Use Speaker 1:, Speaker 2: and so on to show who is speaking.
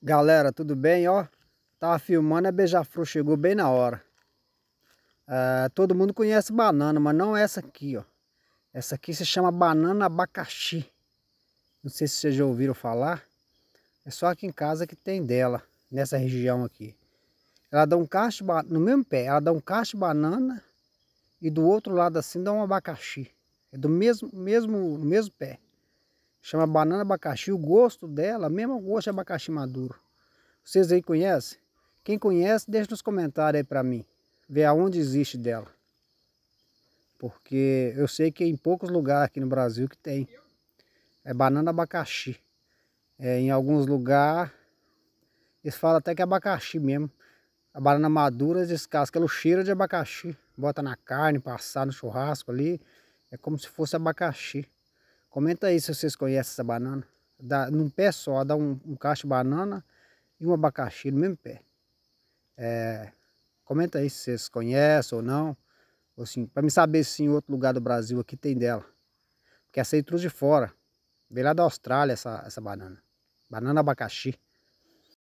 Speaker 1: Galera, tudo bem? Ó, tava filmando, a beija-flor chegou bem na hora. É, todo mundo conhece banana, mas não essa aqui, ó. Essa aqui se chama banana abacaxi. Não sei se vocês já ouviram falar. É só aqui em casa que tem dela, nessa região aqui. Ela dá um cacho, no mesmo pé, ela dá um cacho de banana e do outro lado assim dá um abacaxi. É do mesmo, mesmo, mesmo pé. Chama banana abacaxi. O gosto dela, mesmo gosto de abacaxi maduro. Vocês aí conhecem? Quem conhece, deixa nos comentários aí para mim. Ver aonde existe dela. Porque eu sei que em poucos lugares aqui no Brasil que tem. É banana abacaxi. É, em alguns lugares, eles falam até que é abacaxi mesmo. A banana madura descasca, ela é cheira de abacaxi. Bota na carne, passar no churrasco ali. É como se fosse abacaxi. Comenta aí se vocês conhecem essa banana. Dá, num pé só, dá um, um cacho de banana e um abacaxi no mesmo pé. É, comenta aí se vocês conhecem ou não. Ou assim, para me saber se em outro lugar do Brasil aqui tem dela. Porque essa aí trouxe de fora. Veio lá da Austrália essa, essa banana. Banana abacaxi.